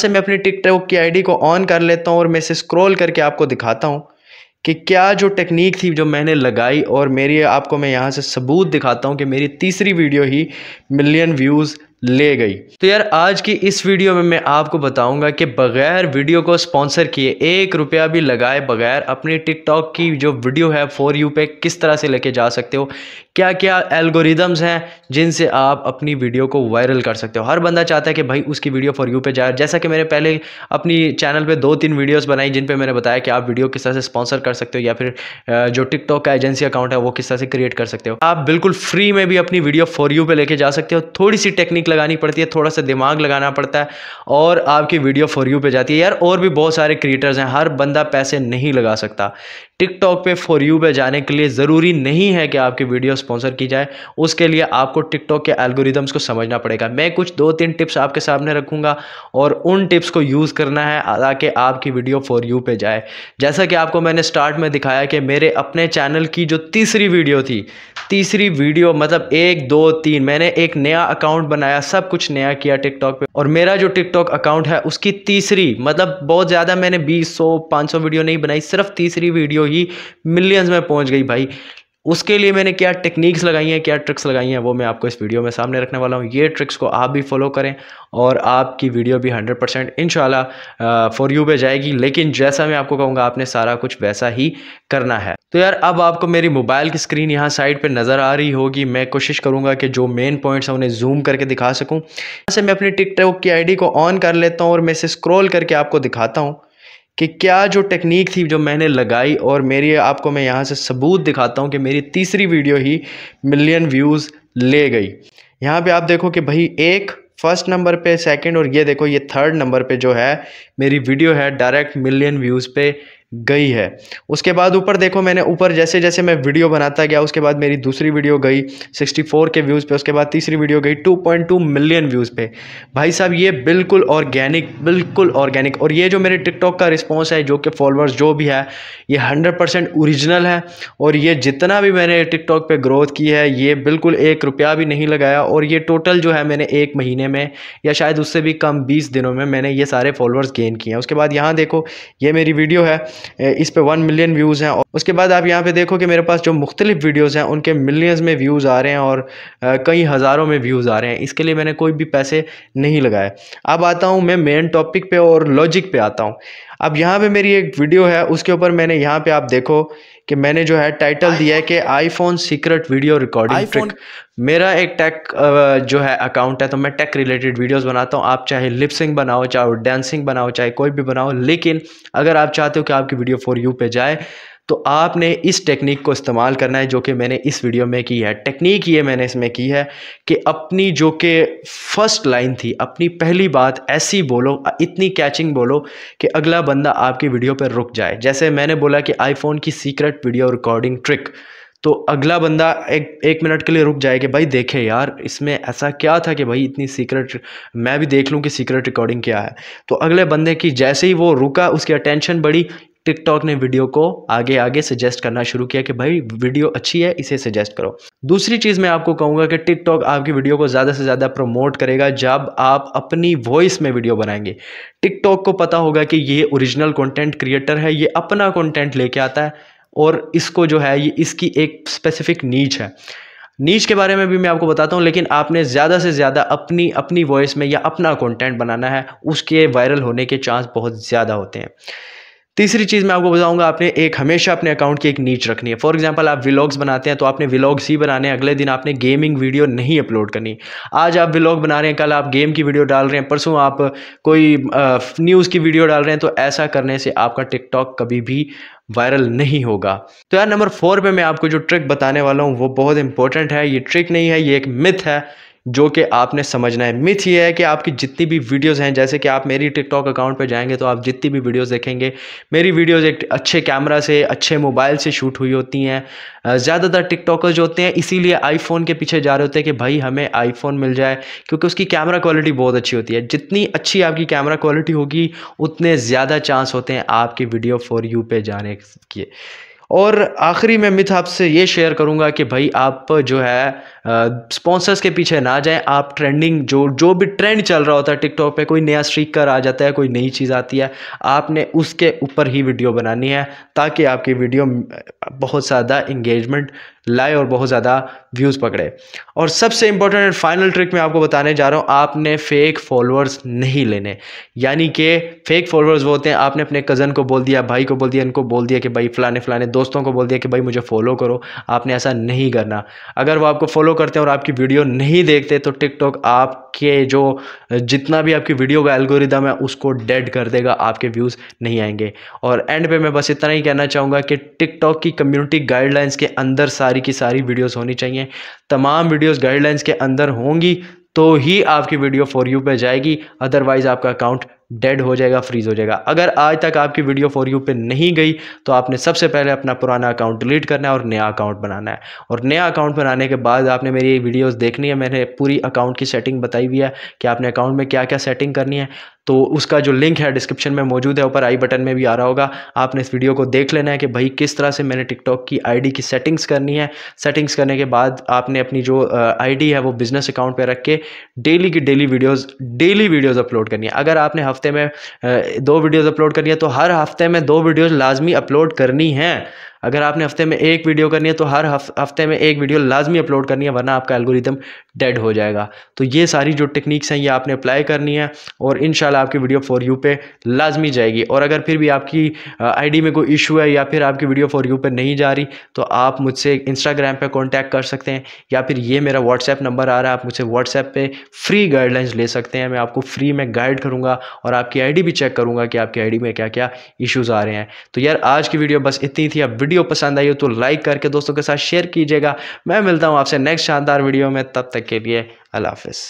से मैं अपनी टिकटॉक की आईडी को ऑन कर लेता हूँ और मैं इसे स्क्रॉल करके आपको दिखाता हूँ कि क्या जो टेक्निक थी जो मैंने लगाई और मेरी आपको मैं यहाँ से सबूत दिखाता हूँ कि मेरी तीसरी वीडियो ही मिलियन व्यूज़ ले गई तो यार आज की इस वीडियो में मैं आपको बताऊंगा कि बगैर वीडियो को स्पॉन्सर किए एक रुपया भी लगाए बगैर अपनी टिकटॉक की जो वीडियो है फॉर यू पे किस तरह से लेके जा सकते हो क्या क्या एल्गोरिदम्स हैं जिनसे आप अपनी वीडियो को वायरल कर सकते हो हर बंदा चाहता है कि भाई उसकी वीडियो फॉर यू पे जाए जैसा कि मैंने पहले अपनी चैनल पे दो तीन वीडियोस बनाई जिन पे मैंने बताया कि आप वीडियो किस तरह से स्पॉन्सर कर सकते हो या फिर जो टिकटॉक का एजेंसी अकाउंट है वो किस तरह से क्रिएट कर सकते हो आप बिल्कुल फ्री में भी अपनी वीडियो फॉर यू पर लेके जा सकते हो थोड़ी सी टेक्निक लगानी पड़ती है थोड़ा सा दिमाग लगाना पड़ता है और आपकी वीडियो फॉर यू पे जाती है यार और भी बहुत सारे क्रिएटर्स हैं हर बंदा पैसे नहीं लगा सकता टिकटॉक पे फॉर यू पे जाने के लिए ज़रूरी नहीं है कि आपकी वीडियो स्पॉन्सर की जाए उसके लिए आपको टिकटॉक के एल्गोरिदम्स को समझना पड़ेगा मैं कुछ दो तीन टिप्स आपके सामने रखूँगा और उन टिप्स को यूज़ करना है ताकि आपकी वीडियो फॉर यू पे जाए जैसा कि आपको मैंने स्टार्ट में दिखाया कि मेरे अपने चैनल की जो तीसरी वीडियो थी तीसरी वीडियो मतलब एक दो तीन मैंने एक नया अकाउंट बनाया नया सब कुछ नया किया टिकटॉक पे और मेरा जो टिकटॉक अकाउंट है उसकी तीसरी मतलब बहुत ज़्यादा मैंने बीस सौ सौ वीडियो नहीं बनाई सिर्फ तीसरी वीडियो ही मिलियंस में पहुंच गई भाई उसके लिए मैंने क्या टेक्निक्स लगाई हैं क्या ट्रिक्स लगाई हैं वो मैं आपको इस वीडियो में सामने रखने वाला हूँ ये ट्रिक्स को आप भी फॉलो करें और आपकी वीडियो भी 100 परसेंट इन फॉर यू पे जाएगी लेकिन जैसा मैं आपको कहूँगा आपने सारा कुछ वैसा ही करना है तो यार अब आपको मेरी मोबाइल की स्क्रीन यहाँ साइड पर नज़र आ रही होगी मैं कोशिश करूँगा कि जो मेन पॉइंट्स हैं उन्हें जूम करके दिखा सकूँ ऐसे मैं अपनी टिकटॉक की आई को ऑन कर लेता हूँ और मैं इसे स्क्रोल करके आपको दिखाता हूँ कि क्या जो टेक्निक थी जो मैंने लगाई और मेरी आपको मैं यहाँ से सबूत दिखाता हूँ कि मेरी तीसरी वीडियो ही मिलियन व्यूज़ ले गई यहाँ पे आप देखो कि भाई एक फर्स्ट नंबर पे सेकंड और ये देखो ये थर्ड नंबर पे जो है मेरी वीडियो है डायरेक्ट मिलियन व्यूज़ पे गई है उसके बाद ऊपर देखो मैंने ऊपर जैसे जैसे मैं वीडियो बनाता गया उसके बाद मेरी दूसरी वीडियो गई 64 के व्यूज़ पे उसके बाद तीसरी वीडियो गई 2.2 मिलियन व्यूज़ पे भाई साहब ये बिल्कुल ऑर्गेनिक बिल्कुल ऑर्गेनिक और ये जो मेरे टिकटॉक का रिस्पॉन्स है जो कि फॉलोअर्स जो भी है ये हंड्रेड परसेंट है और ये जितना भी मैंने टिकटॉक पर ग्रोथ की है ये बिल्कुल एक रुपया भी नहीं लगाया और ये टोटल जो है मैंने एक महीने में या शायद उससे भी कम बीस दिनों में मैंने ये सारे फॉलोअर्स गेन किए हैं उसके बाद यहाँ देखो ये मेरी वीडियो है इस पर वन मिलियन व्यूज़ हैं उसके बाद आप यहाँ पे देखो कि मेरे पास जो मुख्तलिफ़ वीडियोज़ हैं उनके मिलियंस में व्यूज़ आ रहे हैं और कई हज़ारों में व्यूज़ आ रहे हैं इसके लिए मैंने कोई भी पैसे नहीं लगाए अब आता हूँ मैं मेन टॉपिक पे और लॉजिक पे आता हूँ अब यहाँ पे मेरी एक वीडियो है उसके ऊपर मैंने यहाँ पे आप देखो कि मैंने जो है टाइटल दिया है कि iPhone secret video recording trick मेरा एक टेक जो है अकाउंट है तो मैं टेक रिलेटेड वीडियोस बनाता हूँ आप चाहे लिपसिंग बनाओ चाहे डांसिंग बनाओ चाहे कोई भी बनाओ लेकिन अगर आप चाहते हो कि आपकी वीडियो फॉर यू पे जाए तो आपने इस टेक्निक को इस्तेमाल करना है जो कि मैंने इस वीडियो में की है टेक्निक ये मैंने इसमें की है कि अपनी जो कि फर्स्ट लाइन थी अपनी पहली बात ऐसी बोलो इतनी कैचिंग बोलो कि अगला बंदा आपकी वीडियो पर रुक जाए जैसे मैंने बोला कि आईफोन की सीक्रेट वीडियो रिकॉर्डिंग ट्रिक तो अगला बंदा एक एक मिनट के लिए रुक जाए कि भाई देखे यार इसमें ऐसा क्या था कि भाई इतनी सीक्रेट मैं भी देख लूँ कि सीक्रेट रिकॉर्डिंग क्या है तो अगले बंदे की जैसे ही वो रुका उसकी अटेंशन बढ़ी टिकटॉक ने वीडियो को आगे आगे सजेस्ट करना शुरू किया कि भाई वीडियो अच्छी है इसे सजेस्ट करो दूसरी चीज़ मैं आपको कहूँगा कि टिकटॉक आपकी वीडियो को ज़्यादा से ज़्यादा प्रमोट करेगा जब आप अपनी वॉइस में वीडियो बनाएंगे टिकटॉक को पता होगा कि ये ओरिजिनल कॉन्टेंट क्रिएटर है ये अपना कॉन्टेंट लेके आता है और इसको जो है ये इसकी एक स्पेसिफिक नीच है नीच के बारे में भी मैं आपको बताता हूँ लेकिन आपने ज़्यादा से ज़्यादा अपनी अपनी वॉइस में या अपना कॉन्टेंट बनाना है उसके वायरल होने के चांस बहुत ज़्यादा होते हैं तीसरी चीज़ मैं आपको बताऊंगा आपने एक हमेशा अपने अकाउंट की एक नीच रखनी है फॉर एग्जांपल आप विलॉग्स बनाते हैं तो आपने विलॉग्स ही बनाने अगले दिन आपने गेमिंग वीडियो नहीं अपलोड करनी आज आप विलॉग बना रहे हैं कल आप गेम की वीडियो डाल रहे हैं परसों आप कोई न्यूज़ की वीडियो डाल रहे हैं तो ऐसा करने से आपका टिकटॉक कभी भी वायरल नहीं होगा तो यार नंबर फोर पे मैं आपको जो ट्रिक बताने वाला हूँ वो बहुत इंपॉर्टेंट है ये ट्रिक नहीं है ये एक मिथ है जो कि आपने समझना है मिथ ये है कि आपकी जितनी भी वीडियोस हैं जैसे कि आप मेरी टिकटॉक अकाउंट पर जाएंगे तो आप जितनी भी वीडियोस देखेंगे मेरी वीडियोस एक अच्छे कैमरा से अच्छे मोबाइल से शूट हुई होती हैं ज़्यादातर टिकटॉकर्स जो होते हैं इसीलिए आईफोन के पीछे जा रहे होते हैं कि भाई हमें आईफोन मिल जाए क्योंकि उसकी कैमरा क्वालिटी बहुत अच्छी होती है जितनी अच्छी आपकी कैमरा क्वालिटी होगी उतने ज़्यादा चांस होते हैं आपकी वीडियो फॉर यू पे जाने के और आखिरी में मिथ आपसे ये शेयर करूँगा कि भाई आप जो है स्पॉन्सर्स के पीछे ना जाएं आप ट्रेंडिंग जो जो भी ट्रेंड चल रहा होता है टिकटॉक पे कोई नया स्ट्रीकर आ जाता है कोई नई चीज़ आती है आपने उसके ऊपर ही वीडियो बनानी है ताकि आपकी वीडियो बहुत ज़्यादा इंगेजमेंट लाए और बहुत ज़्यादा व्यूज़ पकड़े और सबसे इंपॉर्टेंट एंड फाइनल ट्रिक मैं आपको बताने जा रहा हूँ आपने फेक फॉलोअर्स नहीं लेने यानी कि फेक फॉलोअर्स वो होते हैं आपने अपने कज़न को बोल दिया भाई को बोल दिया इनको बोल दिया कि भाई फ़लाने फ़लाने दोस्तों को बोल दिया कि भाई मुझे फॉलो करो आपने ऐसा नहीं करना अगर वो आपको फॉलो फॉलो करते हैं और आपकी वीडियो नहीं देखते तो टिकटॉक आपके जो जितना भी आपकी वीडियो का एल्गोरिदम है उसको डेड कर देगा आपके व्यूज़ नहीं आएंगे और एंड पे मैं बस इतना ही कहना चाहूँगा कि टिकटॉक की कम्युनिटी गाइडलाइंस के अंदर सारी की सारी वीडियोज़ होनी चाहिए तमाम वीडियोज़ गाइडलाइंस के अंदर होंगी तो ही आपकी वीडियो फॉर यू पर जाएगी अदरवाइज़ आपका अकाउंट डेड हो जाएगा फ्रीज़ हो जाएगा अगर आज तक आपकी वीडियो फॉर यू पे नहीं गई तो आपने सबसे पहले अपना पुराना अकाउंट डिलीट करना है और नया अकाउंट बनाना है और नया अकाउंट बनाने के बाद आपने मेरी वीडियोस देखनी है मैंने पूरी अकाउंट की सेटिंग बताई हुई है कि आपने अकाउंट में क्या क्या सेटिंग करनी है तो उसका जो लिंक है डिस्क्रिप्शन में मौजूद है ऊपर आई बटन में भी आ रहा होगा आपने इस वीडियो को देख लेना है कि भाई किस तरह से मैंने टिकटॉक की आईडी की सेटिंग्स करनी है सेटिंग्स करने के बाद आपने अपनी जो आईडी है वो बिज़नेस अकाउंट पर रख के डेली की daily videos daily videos upload करनी है अगर आपने हफ्ते में दो वीडियोस अपलोड करनी है तो हर हफ्ते में दो वीडियोस लाजमी अपलोड करनी हैं अगर आपने हफ्ते में एक वीडियो करनी है तो हर हफ्ते में एक वीडियो लाजमी अपलोड करनी है वरना आपका एल्गोरिदम डेड हो जाएगा तो ये सारी जो टेक्निक्स हैं ये आपने अप्लाई करनी है और इन आपकी वीडियो फॉर यू पे लाजमी जाएगी और अगर फिर भी आपकी आईडी में कोई इशू है या फिर आपकी वीडियो फॉर यू पे नहीं जा रही तो आप मुझसे इंस्टाग्राम पर कॉन्टैक्ट कर सकते हैं या फिर ये मेरा व्हाट्सएप नंबर आ रहा है आप मुझसे व्हाट्सएप पर फ्री गाइडलाइंस ले सकते हैं मैं आपको फ्री में गाइड करूँगा और आपकी डी भी चेक करूँगा कि आपकी डी में क्या क्या इशूज़ आ रहे हैं तो यार आज की वीडियो बस इतनी थी अब वीडियो पसंद आई हो तो लाइक करके दोस्तों के साथ शेयर कीजिएगा मैं मिलता हूँ आपसे नेक्स्ट शानदार वीडियो में तब तक के लिए अल्लाह हाफिज़